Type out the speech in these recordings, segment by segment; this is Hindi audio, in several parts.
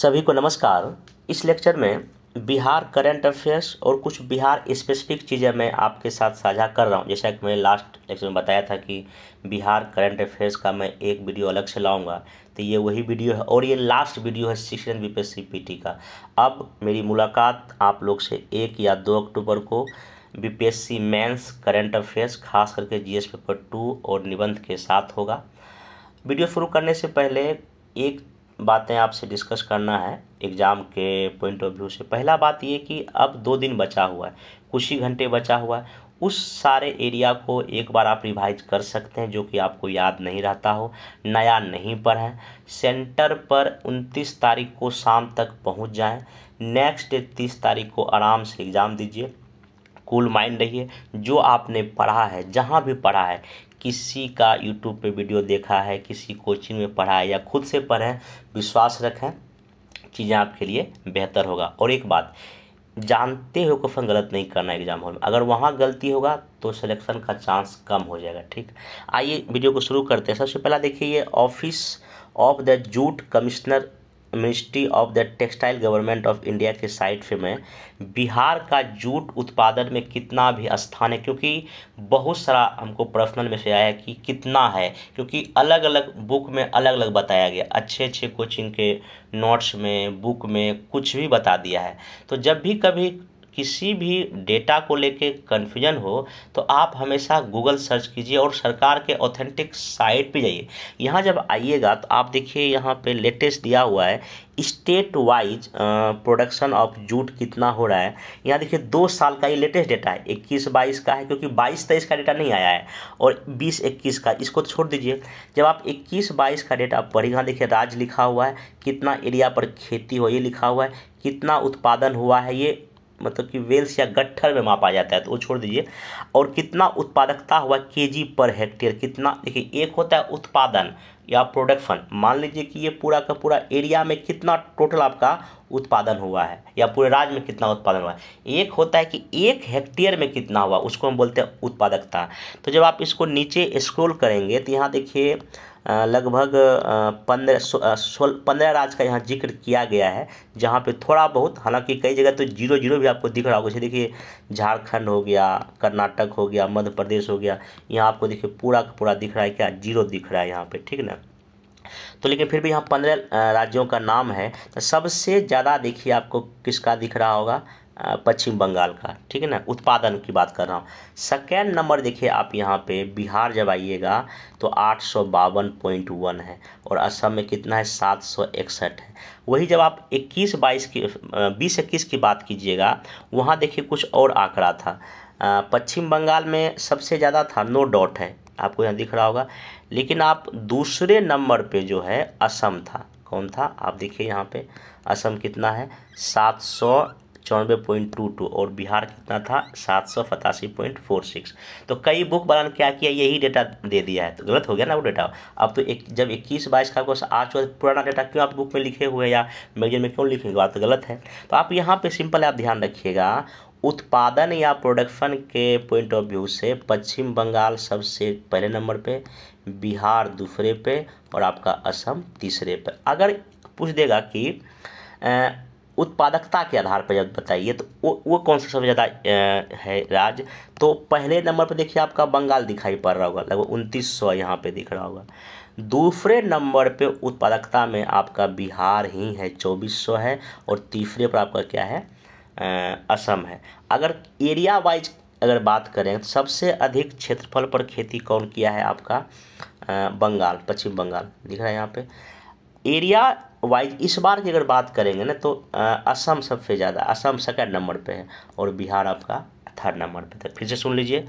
सभी को नमस्कार इस लेक्चर में बिहार करंट अफेयर्स और कुछ बिहार स्पेसिफिक चीज़ें मैं आपके साथ साझा कर रहा हूँ जैसा कि मैंने लास्ट लेक्चर में बताया था कि बिहार करंट अफेयर्स का मैं एक वीडियो अलग से लाऊंगा तो ये वही वीडियो है और ये लास्ट वीडियो है शिक्षण पी पीटी का अब मेरी मुलाकात आप लोग से एक या दो अक्टूबर को सी मैंस करंट अफेयर्स खास करके एस पेपर टू और निबंध के साथ होगा वीडियो शुरू करने से पहले एक बातें आपसे डिस्कस करना है एग्ज़ाम के पॉइंट ऑफ व्यू से पहला बात ये कि अब दो दिन बचा हुआ है कुछ ही घंटे बचा हुआ है उस सारे एरिया को एक बार आप रिवाइज कर सकते हैं जो कि आपको याद नहीं रहता हो नया नहीं पढ़ें सेंटर पर उनतीस तारीख को शाम तक पहुंच जाएं नेक्स्ट डे तीस तारीख को आराम से एग्ज़ाम दीजिए कूल माइंड रहिए जो आपने पढ़ा है जहाँ भी पढ़ा है किसी का यूट्यूब पे वीडियो देखा है किसी कोचिंग में पढ़ा है या खुद से पढ़ें विश्वास रखें चीज़ें आपके लिए बेहतर होगा और एक बात जानते हुए क्वेश्चन गलत नहीं करना एग्जाम हॉल में अगर वहाँ गलती होगा तो सिलेक्शन का चांस कम हो जाएगा ठीक आइए वीडियो को शुरू करते हैं सबसे पहला देखिए ये office of the jute commissioner ministry of the textile government of India के साइट पे मैं बिहार का जूट उत्पादन में कितना भी स्थान है क्योंकि बहुत सारा हमको पर्सनल में से आया है कि कितना है क्योंकि अलग अलग बुक में अलग अलग बताया गया अच्छे अच्छे कोचिंग के नोट्स में बुक में कुछ भी बता दिया है तो जब भी कभी किसी भी डेटा को लेके कन्फ्यूजन हो तो आप हमेशा गूगल सर्च कीजिए और सरकार के ऑथेंटिक साइट पे जाइए यहाँ जब आइएगा तो आप देखिए यहाँ पे लेटेस्ट दिया हुआ है state wise production of jute कितना हो रहा है यहाँ देखिए दो साल का ये लेटेस्ट डेटा है इक्कीस बाईस का है क्योंकि बाईस तेईस का डेटा नहीं आया है और बीस इक्कीस का इसको छोड़ दीजिए जब आप इक्कीस बाईस का डेटा पढ़िए यहाँ देखिए राज्य लिखा हुआ है कितना एरिया पर खेती हो ये लिखा हुआ है कितना उत्पादन हुआ है ये मतलब कि वेल्स या गट्ठर में मापा जाता है तो वो छोड़ दीजिए और कितना उत्पादकता हुआ के पर हेक्टेयर कितना देखिए एक होता है उत्पादन या प्रोडक्शन मान लीजिए कि ये पूरा का पूरा एरिया में कितना टोटल आपका उत्पादन हुआ है या पूरे राज्य में कितना उत्पादन हुआ है एक होता है कि एक हेक्टेयर में कितना हुआ उसको हम बोलते हैं उत्पादकता तो जब आप इसको नीचे स्क्रोल करेंगे तो यहाँ देखिए लगभग पंद्रह सोलह पंद्रह राज्य का यहाँ जिक्र किया गया है जहाँ पे थोड़ा बहुत हालांकि कई जगह तो जीरो जीरो भी आपको दिख रहा होगा जैसे देखिए झारखंड हो गया कर्नाटक हो गया मध्य प्रदेश हो गया यहाँ आपको देखिए पूरा का पूरा दिख रहा है क्या जीरो दिख रहा है यहाँ पे ठीक ना तो लेकिन फिर भी यहाँ पंद्रह राज्यों का नाम है तो सबसे ज़्यादा देखिए आपको किसका दिख रहा होगा पश्चिम बंगाल का ठीक है ना उत्पादन की बात कर रहा हूँ सेकेंड नंबर देखिए आप यहाँ पे बिहार जब आइएगा तो आठ सौ बावन पॉइंट वन है और असम में कितना है सात सौ इकसठ है वही जब आप इक्कीस बाईस की बीस इक्कीस की बात कीजिएगा वहाँ देखिए कुछ और आंकड़ा था पश्चिम बंगाल में सबसे ज़्यादा था नो डॉट है आपको यहाँ दिख रहा होगा लेकिन आप दूसरे नंबर पे जो है असम था कौन था आप देखिए यहाँ पे असम कितना है सात सौ चौनबे पॉइंट टू टू और बिहार कितना था सात सौ सतासी पॉइंट फोर सिक्स तो कई बुक वाला ने क्या किया यही डेटा दे दिया है तो गलत हो गया ना वो डेटा अब तो एक जब इक्कीस बाईस का आपको आज चौदह पुराना डेटा क्यों आप बुक में लिखे हुए या मैगजीन में क्यों लिखेंगे बात तो गलत है तो आप यहाँ पे सिंपल आप ध्यान रखिएगा उत्पादन या प्रोडक्शन के पॉइंट ऑफ व्यू से पश्चिम बंगाल सबसे पहले नंबर पे बिहार दूसरे पे और आपका असम तीसरे पे अगर पूछ देगा कि उत्पादकता के आधार पर जब बताइए तो वो वो कौन सा सबसे ज़्यादा है राज्य तो पहले नंबर पर देखिए आपका बंगाल दिखाई पड़ रहा होगा लगभग उनतीस सौ यहाँ पर दिख रहा होगा दूसरे नंबर पे उत्पादकता में आपका बिहार ही है चौबीस सौ है और तीसरे पर आपका क्या है असम है अगर एरिया वाइज अगर बात करें तो सबसे अधिक क्षेत्रफल पर खेती कौन किया है आपका बंगाल पश्चिम बंगाल दिख रहा है यहाँ पे एरिया वाइज इस बार की अगर बात करेंगे ना तो असम सबसे ज़्यादा असम सेकेंड नंबर पे है और बिहार आपका थर्ड नंबर पे था तो फिर से सुन लीजिए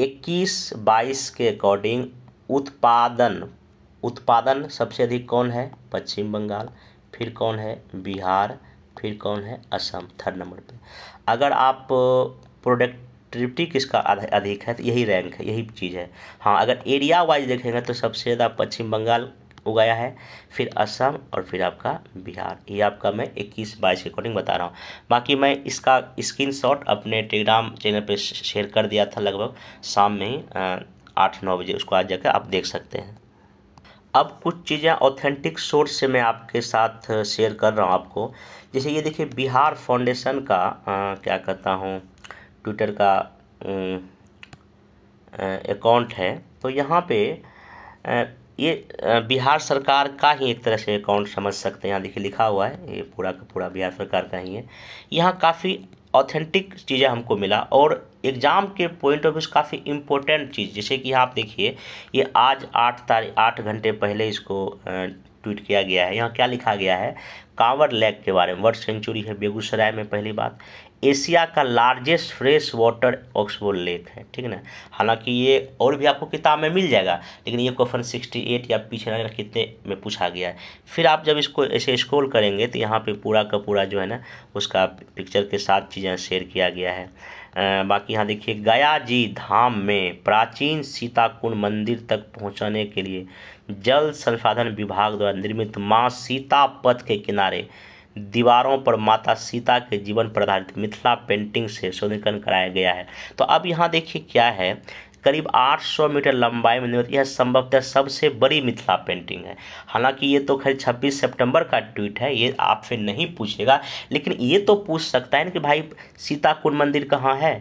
इक्कीस बाईस के अकॉर्डिंग उत्पादन उत्पादन सबसे अधिक कौन है पश्चिम बंगाल फिर कौन है बिहार फिर कौन है असम थर्ड नंबर पे अगर आप प्रोडक्टिविटी किसका अधिक है तो यही रैंक है यही चीज़ है हाँ अगर एरिया वाइज देखेंगे तो सबसे ज़्यादा पश्चिम बंगाल उगाया है फिर असम और फिर आपका बिहार ये आपका मैं इक्कीस बाईस के अकॉर्डिंग बता रहा हूँ बाकी मैं इसका स्क्रीन शॉट अपने टेलीग्राम चैनल पर शेयर कर दिया था लगभग शाम में ही आठ नौ बजे उसको आज जाकर आप देख सकते हैं अब कुछ चीज़ें ऑथेंटिक सोर्स से मैं आपके साथ शेयर कर रहा हूँ आपको जैसे ये देखिए बिहार फाउंडेशन का आ, क्या कहता हूँ ट्विटर का अकाउंट है तो यहाँ पे आ, ये बिहार सरकार का ही एक तरह से अकाउंट समझ सकते हैं यहाँ देखिए लिखा हुआ है ये पूरा का पूरा बिहार सरकार का ही है यहाँ काफ़ी ऑथेंटिक चीज़ें हमको मिला और एग्ज़ाम के पॉइंट ऑफ व्यू काफ़ी इम्पोर्टेंट चीज़ जैसे कि आप देखिए ये आज आठ तारीख आठ घंटे पहले इसको ट्वीट किया गया है यहाँ क्या लिखा गया है कांवर लेक के बारे में वर्ड सेंचुरी है बेगूसराय में पहली बात एशिया का largest fresh water oxbow lake है ठीक है ना हालांकि ये और भी आपको किताब में मिल जाएगा लेकिन ये क्वेश्चन सिक्सटी एट या पिछले कितने में पूछा गया है फिर आप जब इसको ऐसे स्क्रोल करेंगे तो यहाँ पे पूरा का पूरा जो है ना उसका पिक्चर के साथ चीज़ें शेयर किया गया है आ, बाकी यहाँ देखिए गया जी धाम में प्राचीन सीताकुंड मंदिर तक पहुँचाने के लिए जल संसाधन विभाग द्वारा निर्मित माँ सीता पथ के किनारे दीवारों पर माता सीता के जीवन पर आधारित मिथिला पेंटिंग से शोधीकरण कराया गया है तो अब यहाँ देखिए क्या है करीब 800 मीटर लंबाई में निर्मित यह संभवतः सबसे बड़ी मिथिला पेंटिंग है हालांकि ये तो खैर 26 सितंबर का ट्वीट है ये आपसे नहीं पूछेगा लेकिन ये तो पूछ सकता है ना कि भाई सीता कुंड मंदिर कहाँ है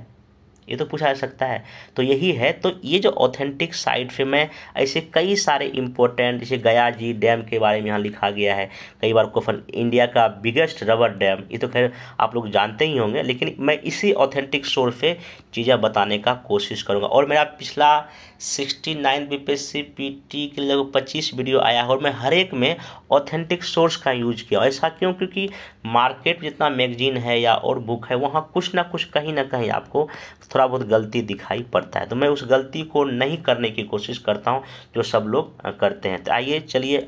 ये तो पूछा जा सकता है तो यही है तो ये जो ऑथेंटिक साइट फिल्म है ऐसे कई सारे इंपॉर्टेंट जैसे गया जी डैम के बारे में यहाँ लिखा गया है कई बार कोफन इंडिया का बिगेस्ट रबर डैम ये तो खैर आप लोग जानते ही होंगे लेकिन मैं इसी ऑथेंटिक सोर्स पे चीज़ें बताने का कोशिश करूँगा और मेरा पिछला सिक्सटी नाइन बीपीएससी पीटी के लगभग पच्चीस वीडियो आया और मैं हर एक में ऑथेंटिक सोर्स का यूज किया ऐसा क्यों क्योंकि मार्केट जितना मैगजीन है या और बुक है वहाँ कुछ ना कुछ कहीं ना कहीं आपको थोड़ा बहुत गलती दिखाई पड़ता है तो मैं उस गलती को नहीं करने की कोशिश करता हूँ जो सब लोग करते हैं तो आइए चलिए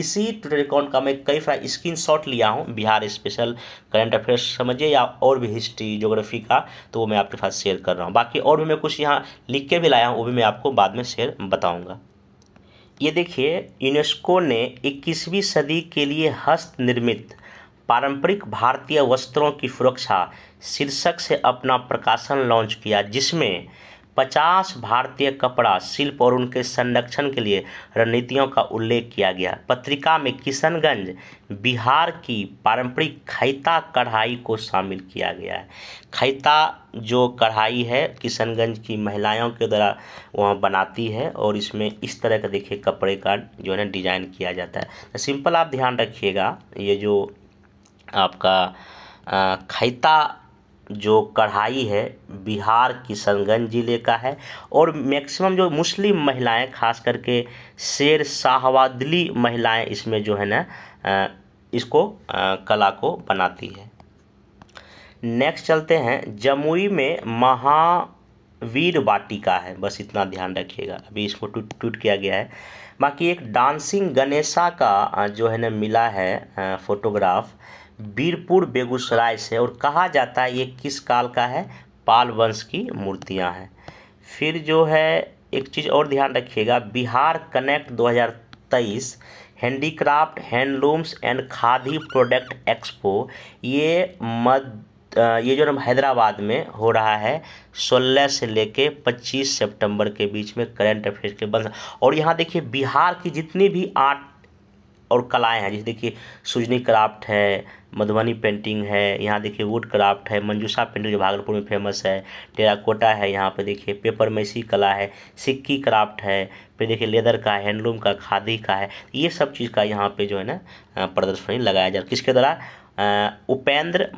इसी ट्विटर अकाउंट का मैं कई सारा स्क्रीन लिया हूँ बिहार स्पेशल करंट अफेयर्स समझिए या और भी हिस्ट्री जोग्राफी का तो वो मैं आपके साथ शेयर कर रहा हूँ बाकी और भी मैं कुछ यहाँ लिख के भी लाया हूँ वो भी मैं आपको आपको बाद में शेयर बताऊंगा ये देखिए यूनेस्को ने 21वीं सदी के लिए हस्त निर्मित पारंपरिक भारतीय वस्त्रों की सुरक्षा शीर्षक से अपना प्रकाशन लॉन्च किया जिसमें पचास भारतीय कपड़ा शिल्प और उनके संरक्षण के लिए रणनीतियों का उल्लेख किया गया पत्रिका में किशनगंज बिहार की पारंपरिक खैता कढ़ाई को शामिल किया गया है खैता जो कढ़ाई है किशनगंज की महिलाओं के द्वारा वहाँ बनाती है और इसमें इस तरह का देखिए कपड़े का जो है ना डिज़ाइन किया जाता है तो सिंपल आप ध्यान रखिएगा ये जो आपका खैता जो कढ़ाई है बिहार किशनगंज ज़िले का है और मैक्सिमम जो मुस्लिम महिलाएं खास करके शेर शाहवादली महिलाएं इसमें जो है ना इसको कला को बनाती है नेक्स्ट चलते हैं जमुई में महावीर वाटिका है बस इतना ध्यान रखिएगा अभी इसको टूट टूट किया गया है बाकी एक डांसिंग गणेशा का जो है ना मिला है फोटोग्राफ वीरपुर बेगूसराय से और कहा जाता है ये किस काल का है पाल वंश की मूर्तियाँ हैं फिर जो है एक चीज़ और ध्यान रखिएगा Bihar connect 2023 handicraft handlooms and khadi product expo ये मध ये जो हैदराबाद में हो रहा है 16 से लेके 25 सितंबर के बीच में करंट अफेयर्स के बंद और यहाँ देखिए बिहार की जितनी भी आर्ट और कलाएं हैं जैसे देखिए सुजनी क्राफ्ट है मधुबनी पेंटिंग है यहाँ देखिए वुड क्राफ्ट है मंजूषा पेंटिंग जो भागलपुर में फेमस है टेराकोटा है यहाँ पर देखिए पेपर मैसी कला है सिक्की क्राफ्ट है फिर देखिए लेदर का हैंडलूम का खादी का है ये सब चीज़ का यहाँ पर जो है ना प्रदर्शनी लगाया जा किसके द्वारा उपेंद्र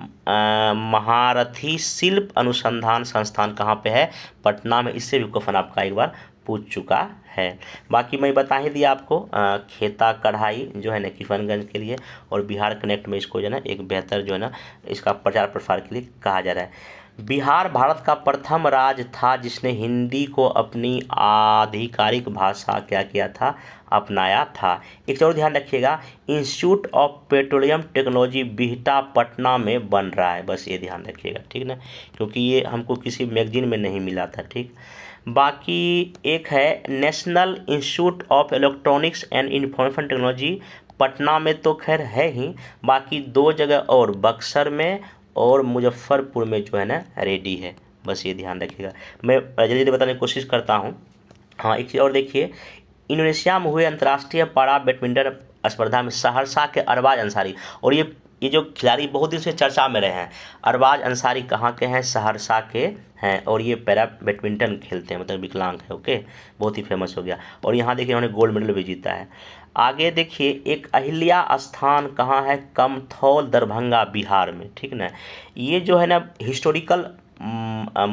महारथी शिल्प अनुसंधान संस्थान कहाँ पे है पटना में इससे भी क्वेश्चन आपका एक बार पूछ चुका है बाकी मैं बता ही दिया आपको आ, खेता कढ़ाई जो है ना किशनगंज के लिए और बिहार कनेक्ट में इसको जो है ना एक बेहतर जो है ना इसका प्रचार प्रसार के लिए कहा जा रहा है बिहार भारत का प्रथम राज्य था जिसने हिंदी को अपनी आधिकारिक भाषा क्या किया था अपनाया था एक और ध्यान रखिएगा institute of petroleum technology Bihta Patna में बन रहा है बस ये ध्यान रखिएगा ठीक ना क्योंकि ये हमको किसी मैगजीन में नहीं मिला था ठीक बाकी एक है national institute of electronics and information technology Patna में तो खैर है ही बाकी दो जगह और बक्सर में और मुजफ्फरपुर में जो है ना रेडी है बस ये ध्यान रखिएगा मैं जल्दी जल्दी बताने की कोशिश करता हूँ हाँ एक चीज़ और देखिए इंडोनेशिया में हुए अंतर्राष्ट्रीय पारा बैडमिंटन स्पर्धा में सहरसा के अरबाज अंसारी और ये ये जो खिलाड़ी बहुत दिन से चर्चा में रहे हैं अरबाज अंसारी कहाँ के हैं सहरसा के हैं और ये पैरा बैडमिंटन खेलते हैं मतलब विकलांग है ओके बहुत ही फेमस हो गया और यहाँ देखिए उन्होंने गोल्ड मेडल भी जीता है आगे देखिए एक अहिल्या स्थान कहाँ है कमथौल दरभंगा बिहार में ठीक ना ये जो है ना हिस्टोरिकल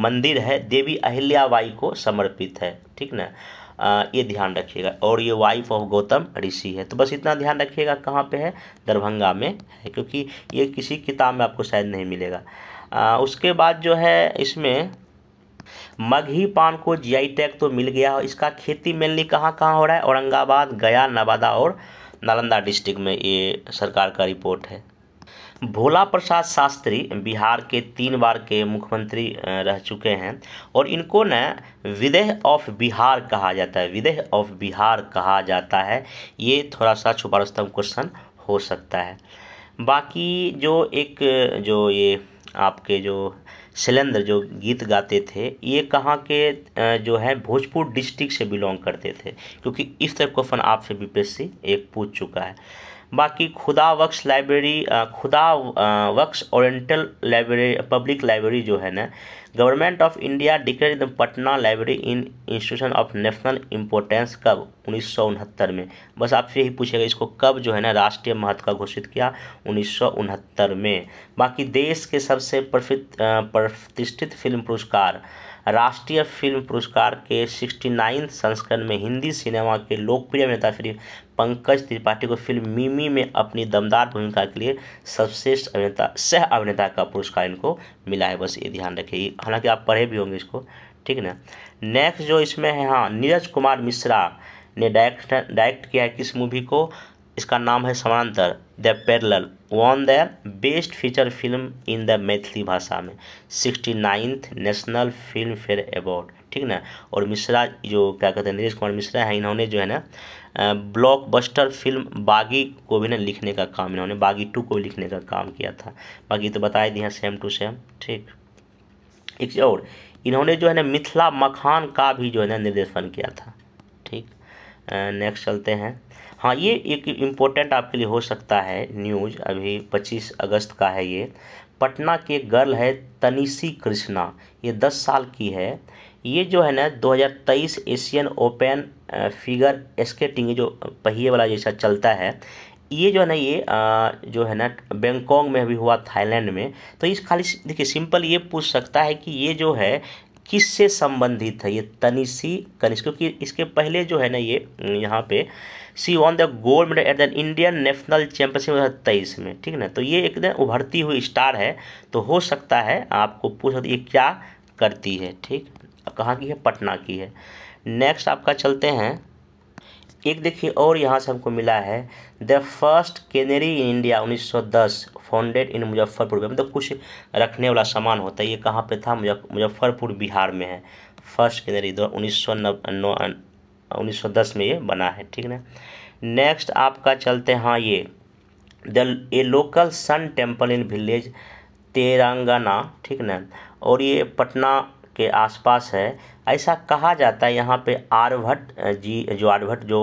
मंदिर है देवी अहिल्याबाई को समर्पित है ठीक ना ये ध्यान रखिएगा और ये वाइफ ऑफ गौतम ऋषि है तो बस इतना ध्यान रखिएगा कहाँ पे है दरभंगा में है क्योंकि ये किसी किताब में आपको शायद नहीं मिलेगा आ, उसके बाद जो है इसमें मगही पान को जीआई टैग तो मिल गया इसका खेती मेनली कहाँ कहाँ हो रहा है औरंगाबाद गया नवादा और नालंदा डिस्ट्रिक्ट में ये सरकार का रिपोर्ट है भोला प्रसाद शास्त्री बिहार के तीन बार के मुख्यमंत्री रह चुके हैं और इनको न विदेह ऑफ बिहार कहा जाता है विदेह ऑफ बिहार कहा जाता है ये थोड़ा सा छुपारस्तम क्वेश्चन हो सकता है बाकी जो एक जो ये आपके जो शैलेंद्र जो गीत गाते थे ये कहाँ के जो है भोजपुर डिस्ट्रिक्ट से बिलोंग करते थे क्योंकि इस तरह क्वेश्चन आपसे बी एक पूछ चुका है बाकी Khuda Bakhsh library Khuda Bakhsh oriental library public library जो है ना government of India declare the Patna library in institution of national importance कब उन्नीस में बस आपसे यही पूछेगा इसको कब जो है ना राष्ट्रीय महत्व का घोषित किया उन्नीस में बाकी देश के सबसे प्रतिष्ठित फिल्म पुरस्कार राष्ट्रीय फिल्म पुरस्कार के सिक्सटी नाइन्थ संस्करण में हिंदी सिनेमा के लोकप्रिय अभिनेता फिल्म पंकज त्रिपाठी को फिल्म मिमी में अपनी दमदार भूमिका के लिए सर्वश्रेष्ठ अभिनेता सह अभिनेता का पुरस्कार इनको मिला है बस ये ध्यान रखिए हालांकि आप पढ़े भी होंगे इसको ठीक है ना नेक्स्ट जो इसमें है हाँ नीरज कुमार मिश्रा ने डायरेक्ट डायरेक्ट किया है किस मूवी को इसका नाम है Samantar the parallel won the best feature film in the Maithili भाषा में sixty ninth national film fair award ठीक ना और मिश्रा जो क्या कहते हैं नीरज कुमार मिश्रा है इन्होंने जो है ना ब्लॉकबस्टर फिल्म बागी को भी ना लिखने का काम इन्होंने बागी टू को भी लिखने का काम किया था बाकी तो बताए दिए हैं सेम टू सेम ठीक एक और इन्होंने जो है ना मिथिला मखान का भी जो है ना निर्देशन किया था ठीक नेक्स्ट चलते हैं हाँ ये एक इम्पोर्टेंट आपके लिए हो सकता है न्यूज अभी 25 अगस्त का है ये पटना के गर्ल है तनिषी कृष्णा ये 10 साल की है ये जो है ना 2023 एशियन ओपन फिगर स्केटिंग जो पहिए वाला जैसा चलता है ये जो है ना ये आ, जो है ना बैंकॉक में अभी हुआ थाईलैंड में तो इस खाली देखिए सिंपल ये पूछ सकता है कि ये जो है किससे संबंधित है ये तनिषी कनिष्क क्योंकि इसके पहले जो है ना ये यहाँ पे she won the gold medal at the Indian national championship दो तेईस में ठीक ना तो ये एकदम उभरती हुई स्टार है तो हो सकता है आपको पूछ सकते ये क्या करती है ठीक कहाँ की है पटना की है नेक्स्ट आपका चलते हैं एक देखिए और यहाँ से हमको मिला है the first cannery in India 1910 founded in Muzaffarpur में मतलब कुछ रखने वाला सामान होता है ये कहाँ पे था मुजफ्फरपुर बिहार में है फर्स्ट केंद्रीय दो उन्नीस सौ उन्नीस सौ दस में ये बना है ठीक है नेक्स्ट आपका चलते हाँ ये the a local sun temple in village Terangana ठीक ना और ये पटना के आसपास है ऐसा कहा जाता है यहाँ पे आर्यभट्ट जी जो आर्यभट्ट जो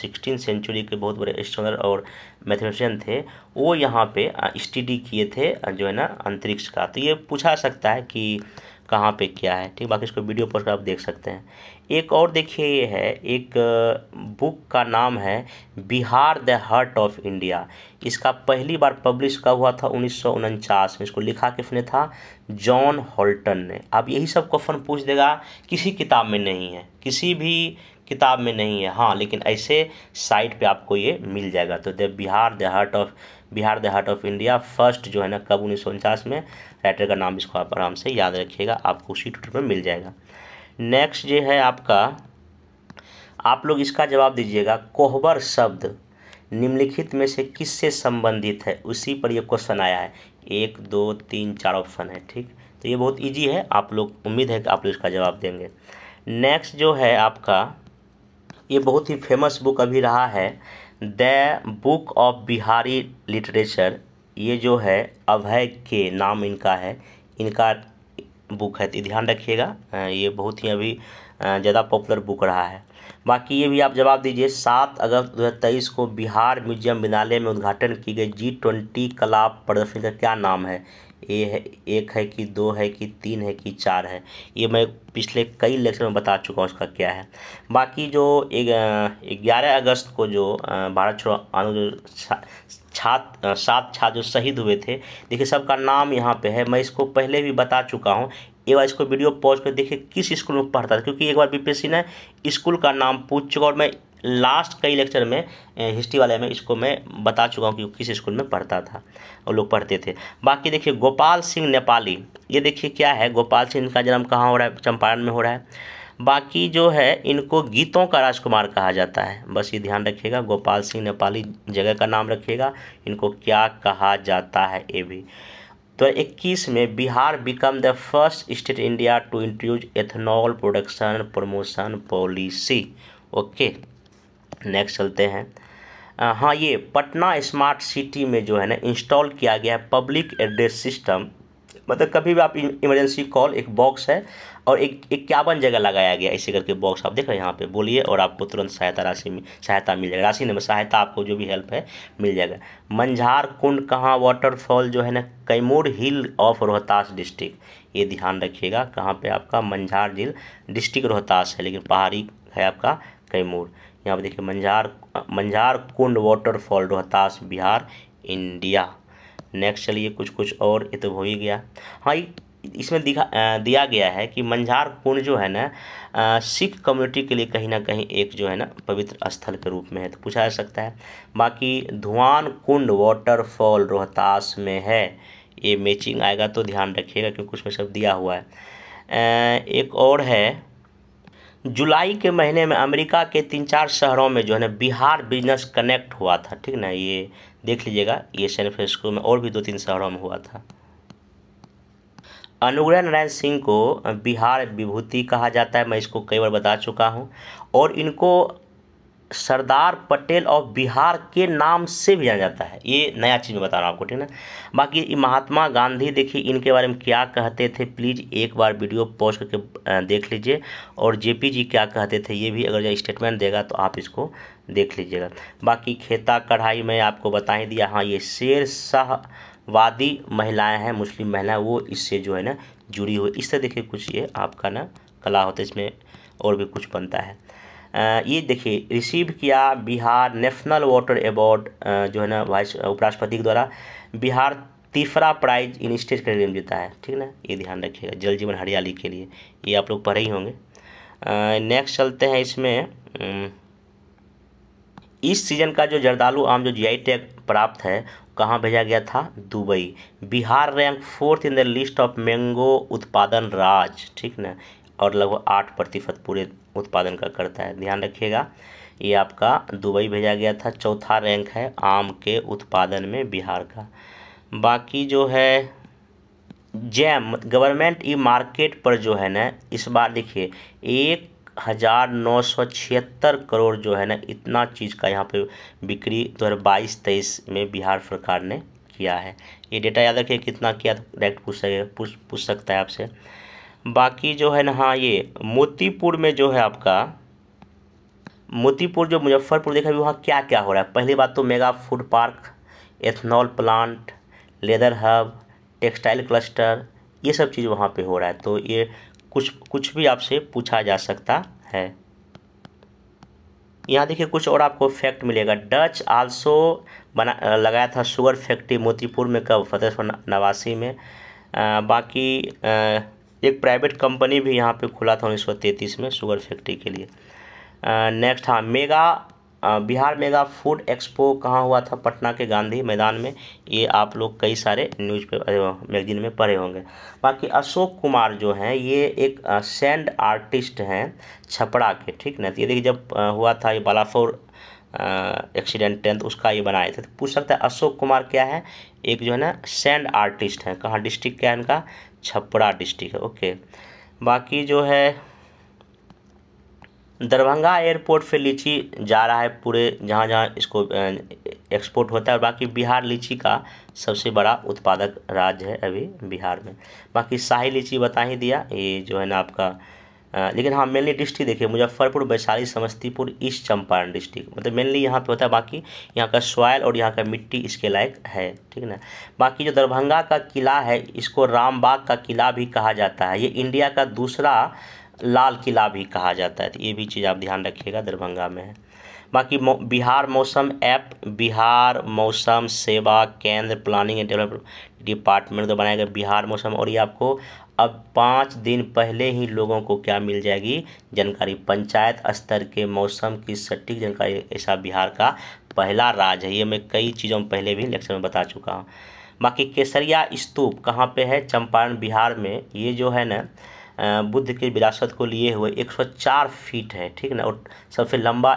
सिक्सटीन सेंचुरी के बहुत बड़े स्टोनर और मैथमेटिशियन थे वो यहाँ पे स्टडी किए थे जो है ना अंतरिक्ष का तो ये पूछा सकता है कि कहाँ पे क्या है ठीक बाकी इसको वीडियो पोस्ट कर आप देख सकते हैं एक और देखिए ये है एक बुक का नाम है Bihar the heart of India इसका पहली बार पब्लिश कब हुआ था उन्नीस में इसको लिखा किसने था जॉन हॉल्टन ने अब यही सब क्वेश्चन पूछ देगा किसी किताब में नहीं है किसी भी किताब में नहीं है हाँ लेकिन ऐसे साइट पे आपको ये मिल जाएगा तो the Bihar the heart of Bihar the heart of India first जो है ना कब उन्नीस में राइटर का नाम इसको आप आराम से याद रखिएगा आपको उसी ट्विटर पर मिल जाएगा नेक्स्ट जो है आपका आप लोग इसका जवाब दीजिएगा कोहबर शब्द निम्नलिखित में से किससे संबंधित है उसी पर यह क्वेश्चन आया है एक दो तीन चार ऑप्शन है ठीक तो ये बहुत इजी है आप लोग उम्मीद है कि आप लोग इसका जवाब देंगे नेक्स्ट जो है आपका ये बहुत ही फेमस बुक अभी रहा है the book of Bihari literature ये जो है अभय के नाम इनका है इनका बुक है तो ध्यान रखिएगा ये बहुत ही अभी ज़्यादा पॉपुलर बुक रहा है बाकी ये भी आप जवाब दीजिए सात अगस्त दो हज़ार तेईस को बिहार म्यूजियम बिनाले में उद्घाटन की गई जी ट्वेंटी कला प्रदर्शनी का क्या नाम है ए है एक है कि दो है कि तीन है कि चार है ये मैं पिछले कई लेक्चर में बता चुका हूँ उसका क्या है बाकी जो ग्यारह अगस्त को जो भारत छोड़ो आंदोलन छात्र सात छात्र जो शहीद हुए थे देखिए सबका नाम यहाँ पे है मैं इसको पहले भी बता चुका हूँ एक बार इसको वीडियो पॉज कर देखिए किस स्कूल में पढ़ता था क्योंकि एक बार बी ने स्कूल का नाम पूछ चुका और मैं लास्ट कई लेक्चर में हिस्ट्री वाले में इसको मैं बता चुका हूँ कि किस स्कूल में पढ़ता था और लोग पढ़ते थे बाकी देखिए गोपाल सिंह नेपाली ये देखिए क्या है गोपाल सिंह इनका जन्म कहाँ हो रहा है चंपारण में हो रहा है बाकी जो है इनको गीतों का राजकुमार कहा जाता है बस ये ध्यान रखिएगा गोपाल सिंह नेपाली जगह का नाम रखिएगा इनको क्या कहा जाता है ये भी तो 21 में Bihar become the first state India to introduce ethanol production promotion policy okay next चलते हैं आ, हाँ ये पटना स्मार्ट सिटी में जो है ना इंस्टॉल किया गया है पब्लिक एड्रेस सिस्टम मतलब कभी भी आप इमरजेंसी कॉल एक बॉक्स है और एक इक्यावन जगह लगाया गया इसी करके बॉक्स आप देख रहे हैं यहाँ पे बोलिए और आपको तुरंत सहायता राशि सहायता मिल जाएगा राशि नंबर सहायता आपको जो भी हेल्प है मिल जाएगा मंझार कुंड कहाँ वाटरफॉल जो है ना Kaimur hill of Rohtas district ये ध्यान रखिएगा कहाँ पर आपका मंझार झील डिस्ट्रिक्ट रोहतास है लेकिन पहाड़ी है आपका कैमूर यहाँ पर देखिए Manjhar Manjhar Kund waterfall Rohtas Bihar India next चलिए कुछ कुछ और ये तो हो ही गया हाँ इसमें दिखा दिया गया है कि मंझार कुंड जो है ना सिख कम्युनिटी के लिए कहीं ना कहीं एक जो है ना पवित्र स्थल के रूप में है तो पूछा जा सकता है बाकी धुआन कुंड वाटरफॉल रोहतास में है ये मैचिंग आएगा तो ध्यान रखिएगा क्योंकि उसमें सब दिया हुआ है एक और है जुलाई के महीने में अमेरिका के तीन चार शहरों में जो है ना बिहार बिजनेस कनेक्ट हुआ था ठीक ना ये देख लीजिएगा ये सैन फ्रांसिस्को में और भी दो तीन शहरों में हुआ था अनुग्रह नारायण सिंह को बिहार विभूति कहा जाता है मैं इसको कई बार बता चुका हूँ और इनको सरदार पटेल ऑफ बिहार के नाम से भी जाना जाता है ये नया चीज़ मैं बता रहा हूँ आपको ठीक है बाकी महात्मा गांधी देखिए इनके बारे में क्या कहते थे प्लीज़ एक बार वीडियो पॉज करके देख लीजिए और जेपी जी क्या कहते थे ये भी अगर स्टेटमेंट देगा तो आप इसको देख लीजिएगा बाकी खेता कढ़ाई में आपको बता ही दिया हाँ ये शेर शाह वादी महिलाएं हैं मुस्लिम महिलाएं वो इससे जो है ना जुड़ी हुई इससे देखिए कुछ ये आपका ना कला होता है इसमें और भी कुछ बनता है ये देखिए रिसीव किया बिहार नेशनल वाटर अवार्ड जो है ना वाइस उपराष्ट्रपति के द्वारा बिहार तीसरा प्राइज इन स्टेट कैटेगरी जीता है ठीक ना ये ध्यान रखिएगा जल जीवन हरियाली के लिए ये आप लोग पढ़े ही होंगे नेक्स्ट चलते हैं इसमें इस सीजन का जो जर्दालू आम जो जीआई टैग प्राप्त है कहाँ भेजा गया था Dubai Bihar rank fourth in the list of mango उत्पादन राज ठीक ना और लगभग आठ प्रतिशत पूरे उत्पादन का करता है ध्यान रखिएगा ये आपका दुबई भेजा गया था चौथा रैंक है आम के उत्पादन में बिहार का बाकी जो है जैम गवर्नमेंट ई मार्केट पर जो है ना इस बार देखिए एक हज़ार नौ सौ छिहत्तर करोड़ जो है ना इतना चीज़ का यहाँ पे बिक्री दो हज़ार बाईस तेईस में बिहार सरकार ने किया है ये डेटा याद रखिए कितना किया तो डायरेक्ट पूछ सके पूछ पूछ सकता है आपसे बाकी जो है ना हाँ ये मोतीपुर में जो है आपका मोतीपुर जो मुजफ्फरपुर देखा वहाँ क्या क्या हो रहा है पहली बात तो mega food park ethanol plant leather hub textile cluster ये सब चीज़ वहाँ पे हो रहा है तो ये कुछ कुछ भी आपसे पूछा जा सकता है यहाँ देखिए कुछ और आपको फैक्ट मिलेगा डच आल्सो बना लगाया था शुगर फैक्ट्री मोतीपुर में कब फतेह नवासी में आ, बाकी आ, एक प्राइवेट कंपनी भी यहाँ पे खुला था उन्नीस में शुगर फैक्ट्री के लिए नेक्स्ट हाँ mega Bihar mega food expo कहाँ हुआ था पटना के गांधी मैदान में ये आप लोग कई सारे न्यूज पेपर मैगजीन में पढ़े होंगे बाकी अशोक कुमार जो हैं ये एक सैंड आर्टिस्ट हैं छपड़ा के ठीक ना तो ये देखिए जब हुआ था ये बालाफोर एक्सीडेंट टेंथ उसका ये बनाए थे तो पूछ सकते हैं अशोक कुमार क्या है एक जो है ना सैंड आर्टिस्ट हैं कहाँ डिस्ट्रिक्ट क्या है इनका छपरा डिस्ट्रिक्ट है ओके बाकी जो है दरभंगा एयरपोर्ट पे लीची जा रहा है पूरे जहाँ जहाँ इसको एक्सपोर्ट होता है और बाकी बिहार लीची का सबसे बड़ा उत्पादक राज्य है अभी बिहार में बाकी शाही लीची बता ही दिया ये जो है ना आपका लेकिन हाँ मेनली डिस्ट्रिक्ट देखिए मुजफ्फरपुर वैशाली समस्तीपुर ईस्ट चंपारण डिस्ट्रिक्ट मतलब मेनली यहाँ पे होता है बाकी यहाँ का सॉयल और यहाँ का मिट्टी इसके लायक है ठीक ना बाकी जो दरभंगा का किला है इसको रामबाग का किला भी कहा जाता है ये इंडिया का दूसरा लाल किला भी कहा जाता है तो ये भी चीज़ आप ध्यान रखिएगा दरभंगा में बाकी मौ, बिहार मौसम ऐप बिहार मौसम सेवा केंद्र प्लानिंग एंड डेवलपमेंट डिपार्टमेंट तो बनाया गया बिहार मौसम और ये आपको अब पाँच दिन पहले ही लोगों को क्या मिल जाएगी जानकारी पंचायत स्तर के मौसम की सटीक जानकारी ऐसा बिहार का पहला राज है ये मैं कई चीज़ों पहले भी लेक्चर में बता चुका हूँ बाकी केसरिया स्तूप कहाँ पे है चंपारण बिहार में ये जो है ना बुद्ध की विरासत को लिए हुए 104 फीट है ठीक ना और सबसे लंबा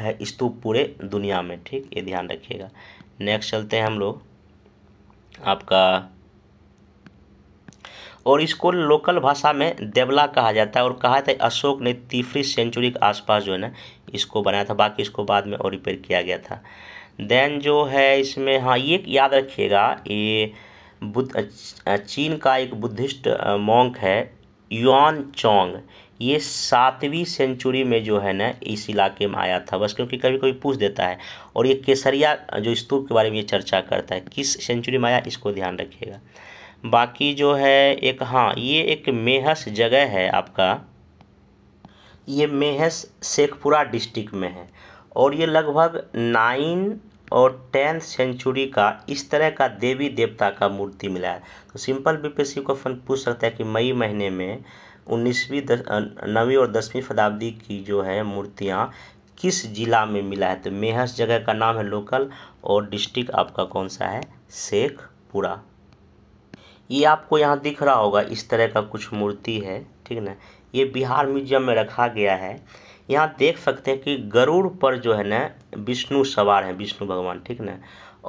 है स्तूप पूरे दुनिया में ठीक ये ध्यान रखिएगा नेक्स्ट चलते हैं हम लोग आपका और इसको लोकल भाषा में देवला कहा जाता है और कहा था अशोक ने तीसरी सेंचुरी के आसपास जो है ना इसको बनाया था बाकी इसको बाद में और रिपेयर किया गया था देन जो है इसमें हाँ ये याद रखिएगा ये बुद्ध चीन का एक बुद्धिस्ट मॉन्क है युआन चोंग ये सातवीं सेंचुरी में जो है ना इस इलाके में आया था बस क्योंकि कभी कभी पूछ देता है और ये केसरिया जो स्तूप के बारे में ये चर्चा करता है किस सेंचुरी में आया इसको ध्यान रखिएगा बाकी जो है एक हाँ ये एक मेहस जगह है आपका ये मेहस शेखपुरा डिस्ट्रिक्ट में है और ये लगभग नाइन और टेंथ सेंचुरी का इस तरह का देवी देवता का मूर्ति मिला है तो सिंपल सी क्वेश्चन पूछ सकता है कि मई महीने में उन्नीसवीं दस नवीं और दसवीं शताब्दी की जो है मूर्तियाँ किस ज़िला में मिला है तो मेहस जगह का नाम है लोकल और डिस्ट्रिक्ट आपका कौन सा है शेखपुरा ये आपको यहाँ दिख रहा होगा इस तरह का कुछ मूर्ति है ठीक ना ये बिहार म्यूजियम में रखा गया है यहाँ देख सकते हैं कि गरुड़ पर जो है ना विष्णु सवार हैं विष्णु भगवान ठीक ना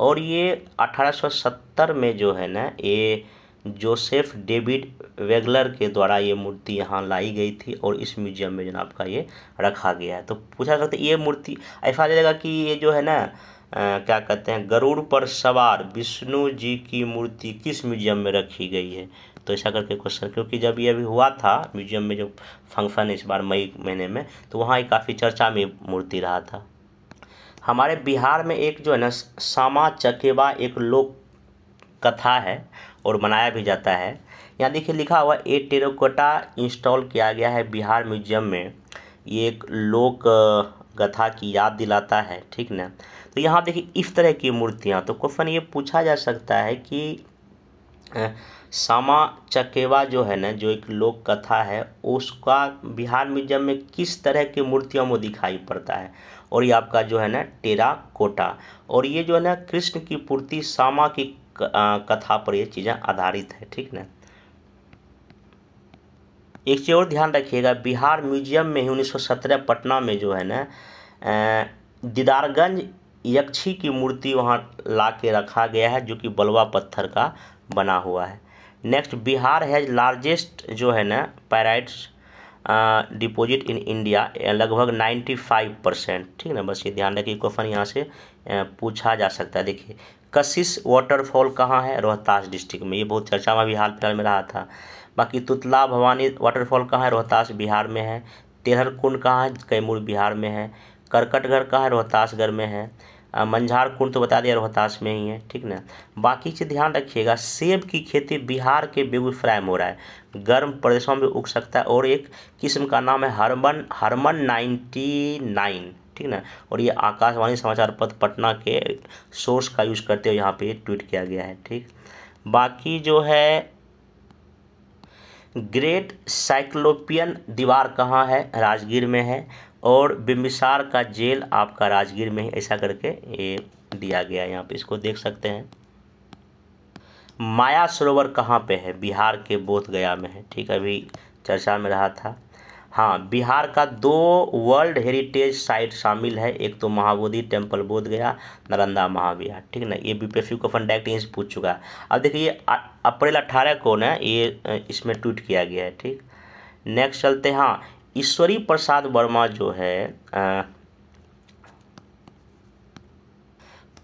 और ये 1870 में जो है ना ये जोसेफ डेविड वेगलर के द्वारा ये मूर्ति यहाँ लाई गई थी और इस म्यूजियम में जो आपका ये रखा गया है तो पूछा सकते ये मूर्ति ऐसा लगेगा कि ये जो है ना क्या कहते हैं गरुड़ पर सवार विष्णु जी की मूर्ति किस म्यूजियम में रखी गई है तो ऐसा करके क्वेश्चन क्योंकि जब ये अभी हुआ था म्यूजियम में जो फंक्शन इस बार मई महीने में तो वहाँ काफ़ी चर्चा में मूर्ति रहा था हमारे बिहार में एक जो है ना सामा चकेवा एक लोक कथा है और मनाया भी जाता है यहाँ देखिए लिखा हुआ ए टेरोकोटा इंस्टॉल किया गया है बिहार म्यूजियम में ये एक लोक कथा की याद दिलाता है ठीक ना तो यहाँ देखिए इस तरह की मूर्तियाँ तो क्वेश्चन ये पूछा जा सकता है कि सामा चकेवा जो है ना जो एक लोक कथा है उसका बिहार म्यूजियम में किस तरह की मूर्तियों में दिखाई पड़ता है और ये आपका जो है ना टेरा कोटा और ये जो है ना कृष्ण की पूर्ति सामा की कथा पर ये चीज़ें आधारित है ठीक ना एक चीज़ और ध्यान रखिएगा बिहार म्यूजियम में ही 1917 पटना में जो है ना दीदारगंज यक्षी की मूर्ति वहाँ ला के रखा गया है जो कि बलवा पत्थर का बना हुआ है नेक्स्ट बिहार हैज लार्जेस्ट जो है ना पैराइट्स डिपॉजिट इन इंडिया लगभग 95 परसेंट ठीक ना बस ये ध्यान रखिए क्वेश्चन यहाँ से पूछा जा सकता है देखिए कशिश वाटरफॉल कहाँ है रोहतास डिस्ट्रिक्ट में ये बहुत चर्चा में अभी हाल फिलहाल में रहा था बाकी तुतला भवानी वाटरफॉल कहाँ है रोहतास बिहार में है तेरहर कुंड कहाँ है कैमूर बिहार में है करकटगढ़ कहाँ है रोहतासगढ़ में है मंझार कुंड तो बता दिया रोहतास में ही है ठीक ना बाकी चीज़ ध्यान रखिएगा सेब की खेती बिहार के बेगूसराय में हो रहा है गर्म प्रदेशों में उग सकता है और एक किस्म का नाम है हरमन हरमन नाइन्टी नाइन ठीक ना और ये आकाशवाणी समाचार पत्र पटना के सोर्स का यूज़ करते हुए यहाँ पे ट्वीट किया गया है ठीक बाकी जो है ग्रेट साइक्लोपियन दीवार कहाँ है राजगीर में है और बिम्बिसार का जेल आपका राजगीर में ऐसा करके ये दिया गया है यहाँ पे इसको देख सकते हैं माया सरोवर कहाँ पे है बिहार के बोध गया में है ठीक अभी चर्चा में रहा था हाँ बिहार का दो वर्ल्ड हेरिटेज साइट शामिल है एक तो महाबोधि टेम्पल बोध गया नालंदा महाविहार ठीक ना ये यू का फंड यहीं से पूछ चुका है अब देखिए अप्रैल अट्ठारह को ना ये इसमें ट्वीट किया गया है ठीक नेक्स्ट चलते हाँ ईश्वरी प्रसाद वर्मा जो है आ,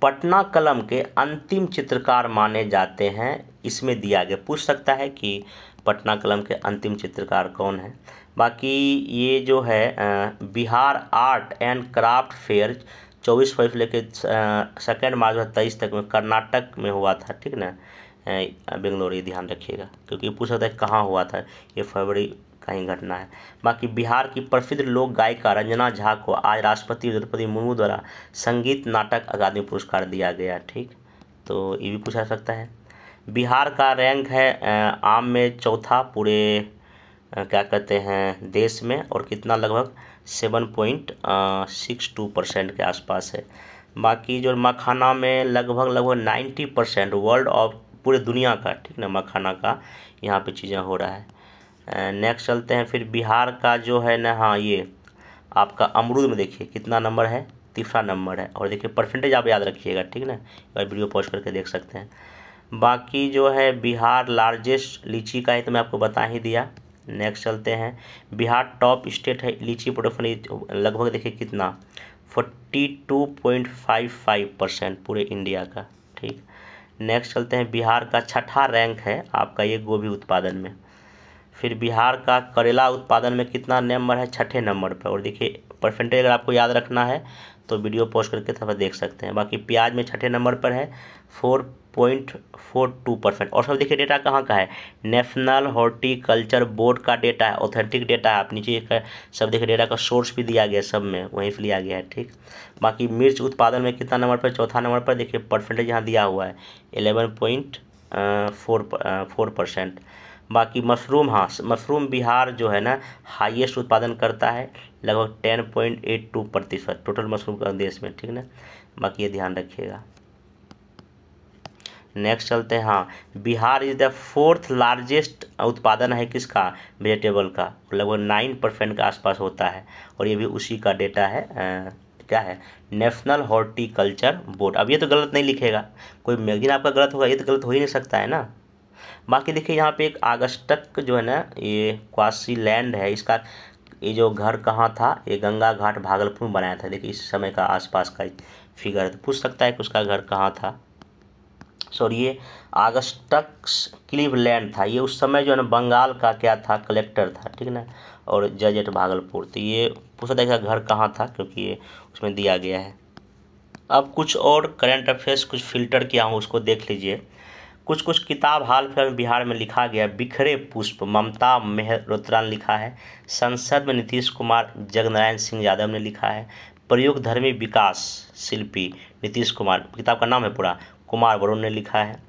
पटना कलम के अंतिम चित्रकार माने जाते हैं इसमें दिया गया पूछ सकता है कि पटना कलम के अंतिम चित्रकार कौन है बाकी ये जो है Bihar art and craft fair चौबीस फरवरी से लेकर सेकेंड मार्च दो तेईस तक में कर्नाटक में हुआ था ठीक ना बेंगलोर ये ध्यान रखिएगा क्योंकि पूछ सकता है कहाँ हुआ था ये फरवरी का ही घटना है बाकी बिहार की प्रसिद्ध लोक गायिका रंजना झा को आज राष्ट्रपति द्रौपदी मुर्मू द्वारा संगीत नाटक अकादमी पुरस्कार दिया गया ठीक तो ये भी पूछा सकता है बिहार का रैंक है आम में चौथा पूरे क्या कहते हैं देश में और कितना लगभग seven point six two percent के आसपास है बाकी जो मखाना में लगभग लगभग नाइन्टी परसेंट वर्ल्ड ऑफ पूरे दुनिया का ठीक ना मखाना का यहाँ पे चीज़ें हो रहा है नेक्स्ट चलते हैं फिर बिहार का जो है ना हाँ ये आपका अमरूद में देखिए कितना नंबर है तीसरा नंबर है और देखिए परसेंटेज आप याद रखिएगा ठीक ना और वीडियो पॉज करके देख सकते हैं बाकी जो है बिहार लार्जेस्ट लीची का है तो मैं आपको बता ही दिया नेक्स्ट चलते हैं बिहार टॉप स्टेट है लीची प्रोडक्शन लगभग देखिए कितना forty two point five five percent पूरे इंडिया का ठीक नेक्स्ट चलते हैं बिहार का छठा रैंक है आपका ये गोभी उत्पादन में फिर बिहार का करेला उत्पादन में कितना नंबर है छठे नंबर पर और देखिए परसेंटेज अगर आपको याद रखना है तो वीडियो पोस्ट करके थोड़ा देख सकते हैं बाकी प्याज में छठे नंबर पर है four point four two percent और सब देखिए डेटा कहाँ का है नेशनल हॉर्टिकल्चर बोर्ड का डेटा है ऑथेंटिक डेटा है आप नीचे एक सब देखिए डेटा का सोर्स भी दिया गया सब में वहीं पर लिया गया है ठीक बाकी मिर्च उत्पादन में कितना नंबर पर चौथा नंबर पर देखिए परसेंटेज यहाँ दिया हुआ है eleven point four four percent बाकी मशरूम हाँ मशरूम बिहार जो है ना हाईएस्ट उत्पादन करता है लगभग टेन पॉइंट एट टू प्रतिशत टोटल मशरूम का देश में ठीक ना बाकी ये ध्यान रखिएगा नेक्स्ट चलते हैं हाँ Bihar is the fourth largest उत्पादन है किसका वेजिटेबल का लगभग नाइन परसेंट के आसपास होता है और ये भी उसी का डेटा है आ, क्या है नेशनल हॉर्टिकल्चर बोर्ड अब ये तो गलत नहीं लिखेगा कोई मैगजीन आपका गलत होगा ये तो गलत हो ही नहीं सकता है ना बाकी देखिए यहाँ पे एक आगस्टक जो है ना ये क्वासी लैंड है इसका ये जो घर कहाँ था ये गंगा घाट भागलपुर में बनाया था देखिए इस समय का आसपास का फिगर है तो पूछ सकता है कि उसका घर कहाँ था सॉरी ये आगस्टक्स क्लीवलैंड था ये उस समय जो है ना बंगाल का क्या था कलेक्टर था ठीक है ना और जज एट भागलपुर तो ये पूछा था इसका घर कहाँ था क्योंकि ये उसमें दिया गया है अब कुछ और करंट अफेयर्स कुछ फिल्टर किया हूँ उसको देख लीजिए कुछ कुछ किताब हाल फिलहाल बिहार में लिखा गया बिखरे पुष्प ममता मेहरोत्रा ने लिखा है संसद में नीतीश कुमार जगनारायण सिंह यादव ने लिखा है प्रयोग धर्मी विकास शिल्पी नीतीश कुमार किताब का नाम है पूरा कुमार वरुण ने लिखा है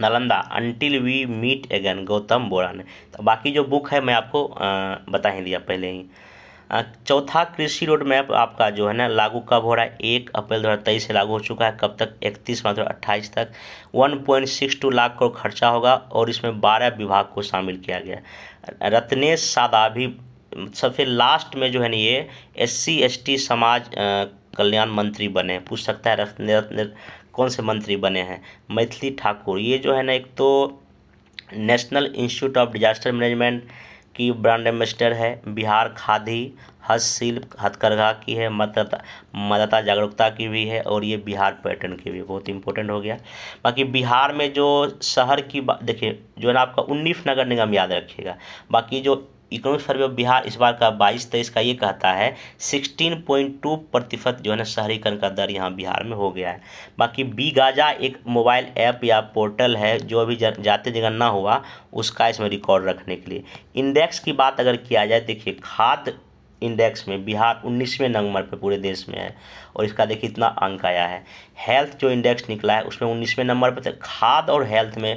Nalanda until we meet again Gautam Bora ने तो बाकी जो बुक है मैं आपको बता ही दिया पहले ही चौथा कृषि रोड मैप आपका जो है ना लागू कब हो रहा है एक अप्रैल दो हज़ार तेईस से लागू हो चुका है कब तक इकतीस मार्च दो हज़ार अट्ठाईस तक one point six two lakh crore खर्चा होगा और इसमें बारह विभाग को शामिल किया गया रत्नेश सादा भी सबसे लास्ट में जो है ना ये एस सी एस टी समाज कल्याण मंत्री बने पूछ सकता है रत्न रत्न कौन से मंत्री बने हैं मैथिली ठाकुर ये जो है ना एक तो national institute of disaster management की ब्रांड एम्बेसडर है बिहार खादी हस्तशिल्प हथकरघा की है मतदाता मतदाता जागरूकता की भी है और ये बिहार पर्यटन की भी बहुत इंपॉर्टेंट हो गया बाकी बिहार में जो शहर की देखिए जो है ना आपका उन्नीस नगर निगम याद रखिएगा बाकी जो इकोनॉमिक सर्वे ऑफ बिहार इस बार का बाईस तेईस का ये कहता है सिक्सटीन पॉइंट टू प्रतिशत जो है ना शहरीकरण का दर यहाँ बिहार में हो गया है बाकी बी गाजा एक मोबाइल ऐप या पोर्टल है जो अभी जा, जाते जगह ना हुआ उसका इसमें रिकॉर्ड रखने के लिए इंडेक्स की बात अगर किया जाए देखिए खाद इंडेक्स में बिहार उन्नीसवें नंबर पर पूरे देश में है और इसका देखिए इतना अंक आया है हेल्थ जो इंडेक्स निकला है उसमें उन्नीसवें नंबर पर खाद और हेल्थ में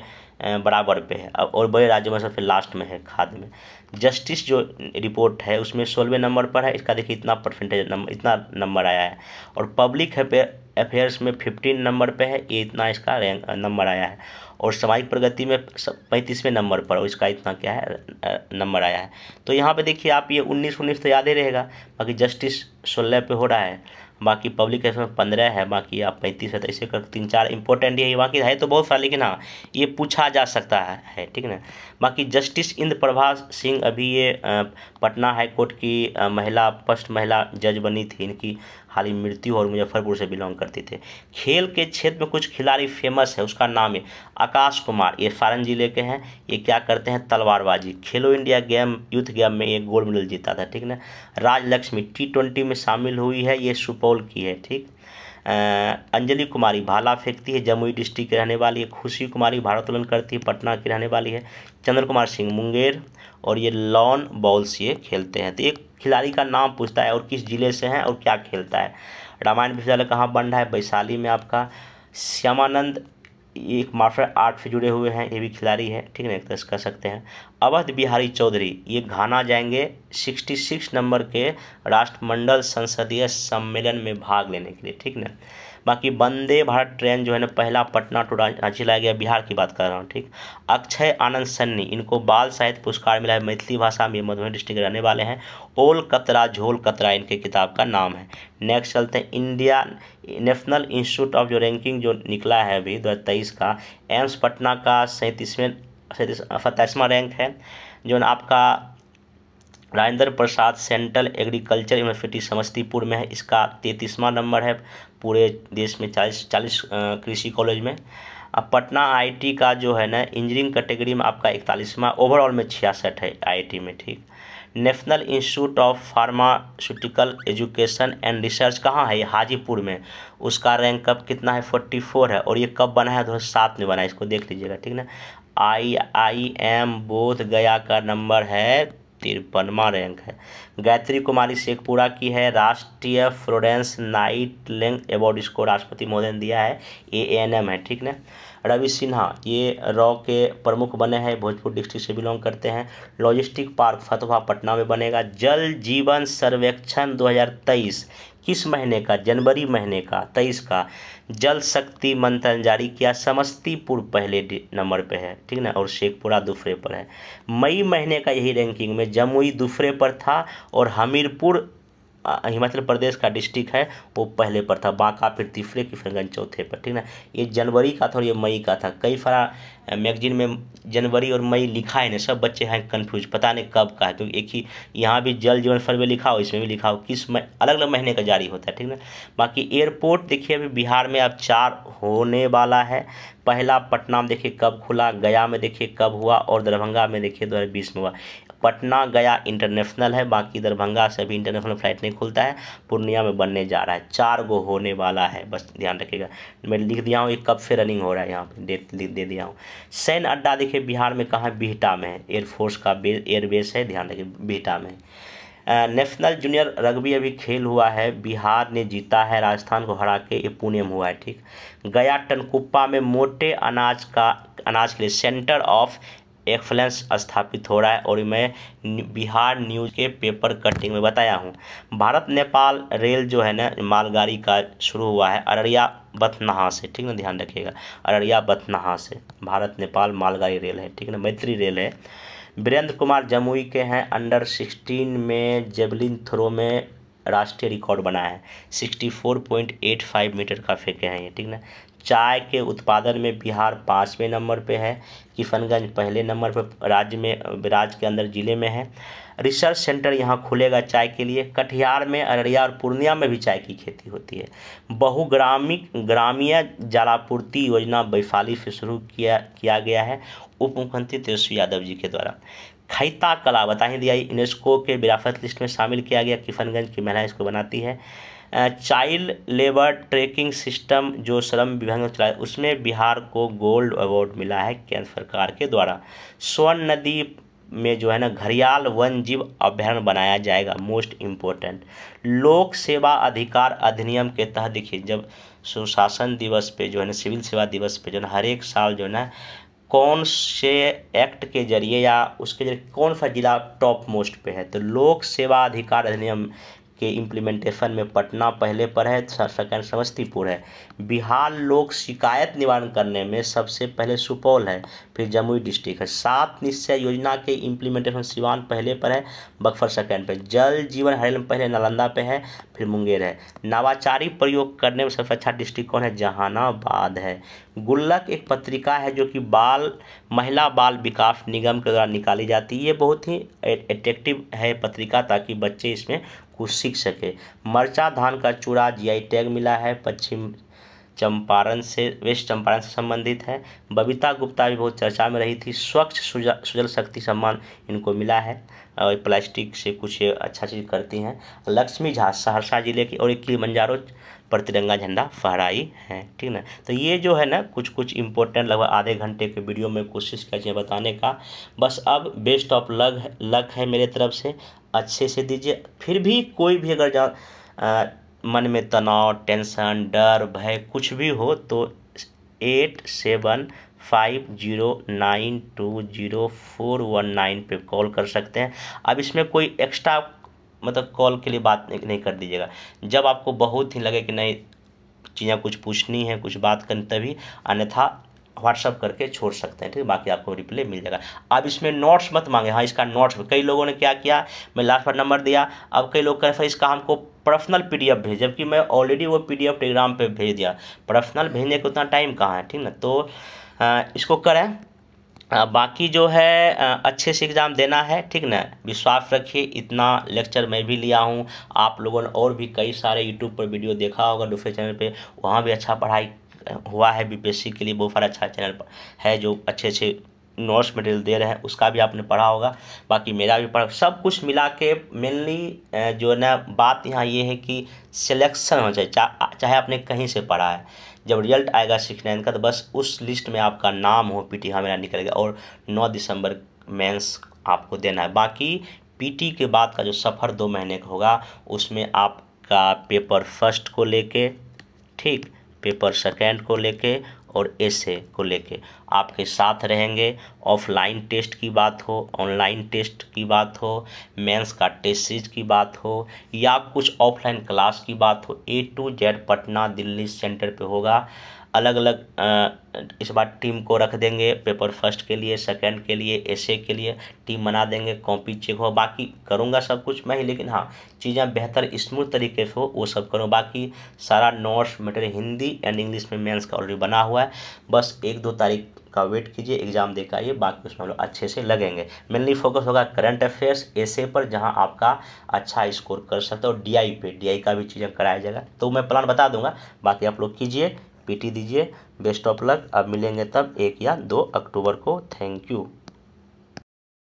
बराबर पे है और बड़े राज्यों में सबसे लास्ट में है खाद में जस्टिस जो रिपोर्ट है उसमें सोलहवें नंबर पर है इसका देखिए इतना परसेंटेज नंबर इतना नंबर आया है और पब्लिक अफेयर्स में फिफ्टीन नंबर पे है ये इतना इसका रैंक नंबर आया है और सामाजिक प्रगति में पैंतीसवें नंबर पर और इसका इतना क्या है नंबर आया है तो यहाँ पे देखिए आप ये उन्नीस उन्नीस तो याद ही रहेगा बाकी जस्टिस सोलह पे हो रहा है बाकी पब्लिक का इसमें पंद्रह है बाकी आप पैंतीस है तो ऐसे कर तीन चार इंपॉर्टेंट ये बाकी है तो बहुत सारा लेकिन हाँ ये पूछा जा सकता है, है ठीक है ना बाकी जस्टिस इंद्र प्रभाष सिंह अभी ये पटना हाईकोर्ट की महिला फर्स्ट महिला जज बनी थी इनकी हाल ही मृत्यु और मुजफ्फरपुर से बिलोंग करते थे खेल के क्षेत्र में कुछ खिलाड़ी फेमस है उसका नाम है आकाश कुमार ये सारण जिले के हैं ये क्या करते हैं तलवारबाजी खेलो इंडिया गेम यूथ गेम में ये गोल्ड मेडल जीता था ठीक ना राजलक्ष्मी टी ट्वेंटी में शामिल हुई है ये सुपौल की है ठीक अंजलि कुमारी भाला फेंकती है जमुई डिस्ट्रिक्ट की रहने वाली है खुशी कुमारी भारोत्तोलन करती है पटना की रहने वाली है चंद्र कुमार सिंह मुंगेर और ये लॉन बॉल्स ये खेलते हैं तो एक खिलाड़ी का नाम पूछता है और किस जिले से है और क्या खेलता है रामायण विश्वविद्यालय कहाँ बन रहा है वैशाली में आपका श्यामानंद एक मार्शल आर्ट से जुड़े हुए हैं ये भी खिलाड़ी है ठीक है एक तरह से कह सकते हैं अवध बिहारी चौधरी ये घाना जाएंगे 66 नंबर के राष्ट्रमंडल संसदीय सम्मेलन में भाग लेने के लिए ठीक ना बाकी वंदे भारत ट्रेन जो है ना पहला पटना टू रांची लाया गया बिहार की बात कर रहा हूँ ठीक अक्षय आनंद सन्नी इनको बाल साहित्य पुरस्कार मिला है मैथिली भाषा में मधुबनी डिस्ट्रिक्ट के रहने वाले हैं ओल कतरा झोल कतरा इनके किताब का नाम है नेक्स्ट चलते हैं इंडिया नेशनल इंस्टीट्यूट ऑफ जो रैंकिंग जो निकला है अभी दो का एम्स पटना का सैंतीसवें सैंतीसवा रैंक है जो आपका Rajendra Prasad central agriculture university Samastipur में है इसका तैंतीसवा नंबर है पूरे देश में चालीस चालीस कृषि कॉलेज में अब पटना आईटी का जो है ना इंजीनियरिंग कैटेगरी में आपका इकतालीसवां ओवरऑल में छियासठ है आईटी में ठीक national institute of pharmaceutical education and research कहाँ है हाजीपुर में उसका रैंक कब कितना है फोर्टी फोर है और ये कब बना है दो हज़ार सात में बना है इसको देख लीजिएगा ठीक ना आई आई एम बोध गया का नंबर है तिरपनवा रैंक है गायत्री कुमारी शेखपुरा की है राष्ट्रीय फ्लोरेंस नाइट लेंग अवार्ड इसको राष्ट्रपति महोदय ने दिया है ए एन एम है ठीक ना रवि सिन्हा ये रॉ के प्रमुख बने हैं भोजपुर डिस्ट्रिक्ट से बिलोंग करते हैं लॉजिस्टिक पार्क फतवा पटना में बनेगा जल जीवन सर्वेक्षण 2023 किस महीने का जनवरी महीने का तेईस का जल शक्ति मंथन जारी किया समस्तीपुर पहले नंबर पे है ठीक ना और शेखपुरा दूसरे पर है मई महीने का यही रैंकिंग में जमुई दूसरे पर था और हमीरपुर हिमाचल प्रदेश का डिस्ट्रिक्ट है वो पहले पर था बांका फिर तीसरे की फिर चौथे पर ठीक ना ये जनवरी का था और ये मई का था कई सारा मैगजीन में जनवरी और मई लिखा है ना सब बच्चे हैं कन्फ्यूज पता नहीं कब का है क्योंकि एक ही यहाँ भी जल जीवन सर्वे लिखा हो इसमें भी लिखा हो किस में अलग अलग महीने का जारी होता है ठीक ना बाकी एयरपोर्ट देखिए अभी बिहार में अब चार होने वाला है पहला पटना में देखिए कब खुला गया में देखिए कब हुआ और दरभंगा में देखिए दो में हुआ पटना गया इंटरनेशनल है बाकी दरभंगा से अभी इंटरनेशनल फ्लाइट नहीं खुलता है पूर्णिया में बनने जा रहा है चार गो होने वाला है बस ध्यान रखिएगा मैं लिख दिया हूँ ये कब से रनिंग हो रहा है यहाँ पर डेट दे दिया हूँ सैन्य अड्डा देखिए बिहार में कहाँ बिहटा में है एयरफोर्स का बे एयरबेस है ध्यान रखिए बिहटा में नेशनल जूनियर रग्बी अभी खेल हुआ है बिहार ने जीता है राजस्थान को हरा के ये पुणे में हुआ है ठीक गया टनकुप्पा में मोटे अनाज का अनाज के लिए सेंटर ऑफ एक्सलेंस स्थापित हो रहा है और मैं बिहार न्यूज़ के पेपर कटिंग में बताया हूँ भारत नेपाल रेल जो है ना मालगाड़ी का शुरू हुआ है अररिया बथनाहा से ठीक ना ध्यान रखिएगा अररिया बथनाहा से भारत नेपाल मालगाड़ी रेल है ठीक ना मैत्री रेल है वीरेंद्र कुमार जमुई के हैं अंडर सिक्सटीन में जेबलिन थ्रो में राष्ट्रीय रिकॉर्ड बना है sixty four point eight five metre का फेंके हैं ये ठीक ना चाय के उत्पादन में बिहार पाँचवें नंबर पे है किशनगंज पहले नंबर पे राज्य में राज्य के अंदर ज़िले में है रिसर्च सेंटर यहाँ खुलेगा चाय के लिए कटिहार में अररिया और पूर्णिया में भी चाय की खेती होती है बहुग्रामिक ग्रामीय जलापूर्ति योजना वैशाली से शुरू किया किया गया है उप मुख्यमंत्री तेजस्वी यादव जी के द्वारा खैता कला बता ही दिया यूनेस्को के विरासत लिस्ट में शामिल किया गया किशनगंज की महिला इसको बनाती है चाइल्ड लेबर ट्रैकिंग सिस्टम जो श्रम विभाग चला है उसमें बिहार को गोल्ड अवार्ड मिला है केंद्र सरकार के द्वारा स्वर्ण नदी में जो है ना घरियाल वन जीव अभ्यारण बनाया जाएगा मोस्ट इम्पोर्टेंट लोक सेवा अधिकार अधिनियम के तहत देखिए जब सुशासन दिवस पे जो है ना सिविल सेवा दिवस पे जो है हर एक साल जो है ना कौन से एक्ट के जरिए या उसके जरिए कौन सा जिला टॉप मोस्ट पे है तो लोक सेवा अधिकार अधिनियम के इम्प्लीमेंटेशन में पटना पहले पर है सेकंड समस्तीपुर है बिहार लोक शिकायत निवारण करने में सबसे पहले सुपौल है फिर जमुई डिस्ट्रिक्ट है सात निश्चय योजना के इम्प्लीमेंटेशन सिवान पहले पर है बक्फर सेकंड पर जल जीवन हरियाणा पहले नालंदा पे है फिर मुंगेर है नवाचारी प्रयोग करने में सबसे अच्छा डिस्ट्रिक्ट कौन है जहानाबाद है गुल्लक एक पत्रिका है जो कि बाल महिला बाल विकास निगम के द्वारा निकाली जाती है ये बहुत ही अट्रेक्टिव है पत्रिका ताकि बच्चे इसमें को सीख सके मरचा धान का चूड़ा जीआई टैग मिला है पश्चिम चंपारण से वेस्ट चंपारण से संबंधित है बबीता गुप्ता भी बहुत चर्चा में रही थी स्वच्छ सुजल शक्ति सम्मान इनको मिला है और प्लास्टिक से कुछ अच्छा चीज़ करती हैं लक्ष्मी झा सहरसा जिले की और एक मंजारो पर तिरंगा झंडा फहराई है ठीक ना तो ये जो है ना कुछ कुछ इंपॉर्टेंट लगभग आधे घंटे के वीडियो में कोशिश कर बताने का बस अब बेस्ट ऑफ लक लक है मेरे तरफ से अच्छे से दीजिए फिर भी कोई भी अगर जा मन में तनाव टेंशन डर भय कुछ भी हो तो eight seven five zero nine two zero four one nine पर कॉल कर सकते हैं अब इसमें कोई एक्स्ट्रा मतलब कॉल के लिए बात नहीं कर दीजिएगा जब आपको बहुत ही लगे कि नहीं चीज़ें कुछ पूछनी है कुछ बात करनी तभी अन्यथा व्हाट्सअप करके छोड़ सकते हैं ठीक है बाकी आपको रिप्ले मिल जाएगा अब इसमें नोट्स मत मांगे हाँ इसका नोट्स कई लोगों ने क्या किया मैं लास्ट पर नंबर दिया अब कई लोग कहें सर इसका हमको पर्सनल पीडीएफ भेज जबकि मैं ऑलरेडी वो पीडीएफ टेलीग्राम पे भेज दिया पर्सनल भेजने का उतना टाइम कहाँ है ठीक ना तो आ, इसको करें आ, बाकी जो है आ, अच्छे से एग्ज़ाम देना है ठीक ना विश्वास रखिए इतना लेक्चर मैं भी लिया हूँ आप लोगों ने और भी कई सारे यूट्यूब पर वीडियो देखा होगा दूसरे चैनल पे वहाँ भी अच्छा पढ़ाई हुआ है बीपीएससी के लिए बहुत सारा अच्छा चैनल है जो अच्छे अच्छे नोट्स मटेरियल दे रहे हैं उसका भी आपने पढ़ा होगा बाकी मेरा भी पढ़ा सब कुछ मिला के मेनली जो है ना बात यहाँ ये है कि सिलेक्शन होना चाहिए चा, चाहे आपने कहीं से पढ़ा है जब रिजल्ट आएगा सिक्स नाइन का तो बस उस लिस्ट में आपका नाम हो पी टी हाँ मेरा निकलेगा और नौ दिसंबर मेंस आपको देना है बाकी पी के बाद का जो सफ़र दो महीने का होगा उसमें आपका पेपर फर्स्ट को लेके ठीक पेपर सेकेंड को लेके और एसे को लेके आपके साथ रहेंगे ऑफलाइन टेस्ट की बात हो ऑनलाइन टेस्ट की बात हो मेंस का टेस्ट सीरीज की बात हो या कुछ ऑफलाइन क्लास की बात हो A to Z Patna Delhi centre पे होगा अलग अलग इस बार टीम को रख देंगे पेपर फर्स्ट के लिए सेकंड के लिए एसे के लिए टीम बना देंगे कॉपी चेक हो बाकी करूँगा सब कुछ मैं ही लेकिन हाँ चीज़ें बेहतर स्मूथ तरीके से हो वो सब करूँ बाकी सारा notes material Hindi and English में मेंस का ऑलरेडी बना हुआ है बस एक दो तारीख का वेट कीजिए एग्ज़ाम देकर आइए बाकी उसमें हम लोग अच्छे से लगेंगे मेनली फोकस होगा करंट अफेयर्स ऐसे पर जहां आपका अच्छा स्कोर कर सकते हो डीआई पे डीआई का भी चीज़ें कराया जाएगा तो मैं प्लान बता दूंगा बाकी आप लोग कीजिए पीटी दीजिए बेस्ट ऑफ लक अब मिलेंगे तब एक या दो अक्टूबर को थैंक यू